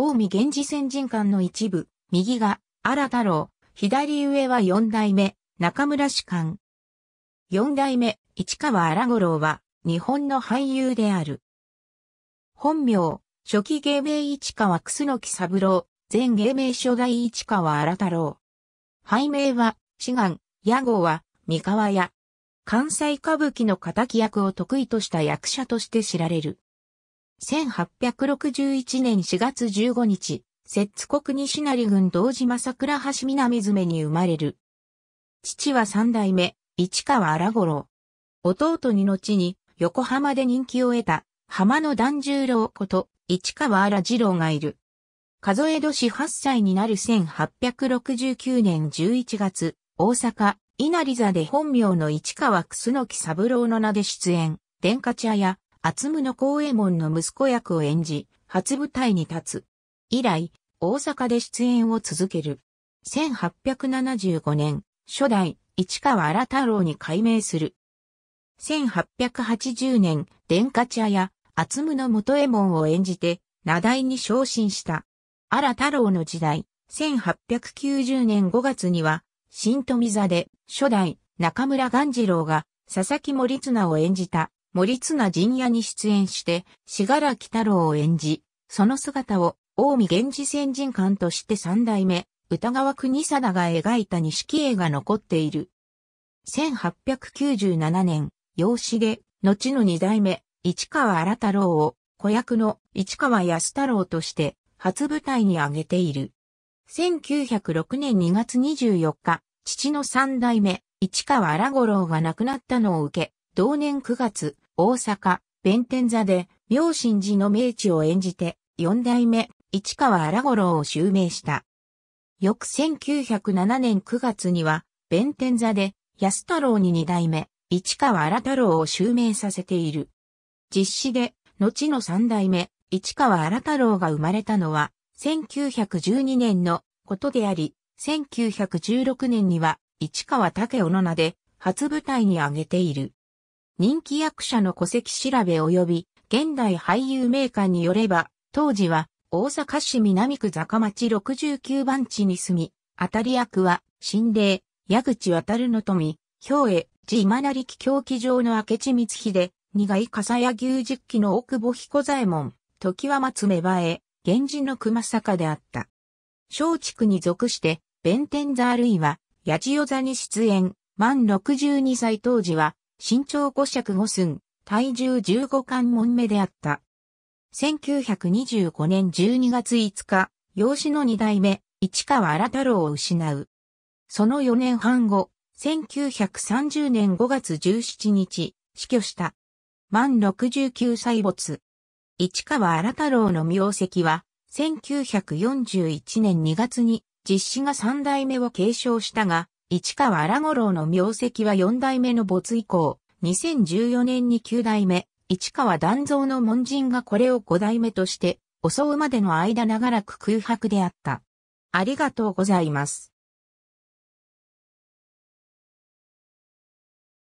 近江源氏先人館の一部、右が荒太郎、左上は四代目、中村士官。四代目、市川荒五郎は、日本の俳優である。本名、初期芸名市川楠木三郎、前芸名初代市川荒太郎。俳名は、志願、屋号は、三河屋。関西歌舞伎の仇役を得意とした役者として知られる。1861年4月15日、摂津国西成郡道島桜橋南詰に生まれる。父は三代目、市川荒五郎。弟に後に、横浜で人気を得た、浜野團十郎こと、市川荒次郎がいる。数え年8歳になる1869年11月、大阪、稲荷座で本名の市川楠木三郎の名で出演、殿下茶屋、厚むの光衛門の息子役を演じ、初舞台に立つ。以来、大阪で出演を続ける。1875年、初代、市川荒太郎に改名する。1880年、殿下茶屋、厚むの元右衛門を演じて、名題に昇進した。荒太郎の時代、1890年5月には、新富座で、初代、中村鴈治郎が、佐々木森綱を演じた、森綱陣屋に出演して、しがらき太郎を演じ、その姿を、近江源氏先人館として三代目、歌川国貞が描いた錦絵が残っている。1897年、養子で、後の二代目、市川荒太郎を、子役の市川安太郎として、初舞台に挙げている。1906年2月24日、父の三代目、市川荒五郎が亡くなったのを受け、同年9月、大阪、弁天座で、明神寺の明治を演じて、四代目、市川荒五郎を襲名した。翌1907年9月には、弁天座で、安太郎に二代目、市川荒太郎を襲名させている。実施で、後の三代目、市川荒太郎が生まれたのは、1912年のことであり、1916年には、市川武雄の名で、初舞台に挙げている。人気役者の戸籍調べ及び、現代俳優名鑑によれば、当時は大阪市南区坂町69番地に住み、当たり役は、神霊、矢口渡るの富、兵衛、寺今成貴狂気場の明智光秀、苦い笠谷牛実期の奥母彦左衛門、時は松芽生え、源氏の熊坂であった。小畜に属して、弁天座あるいは、八千代座に出演、満62歳当時は、身長5尺5寸、体重15貫門目であった。1925年12月5日、養子の二代目、市川荒太郎を失う。その4年半後、1930年5月17日、死去した。満69歳没。市川荒太郎の名跡は、1941年2月に実子が三代目を継承したが、市川荒五郎の名跡は四代目の没以降、2014年に九代目、市川断蔵の門人がこれを五代目として、襲うまでの間長らく空白であった。ありがとうございます。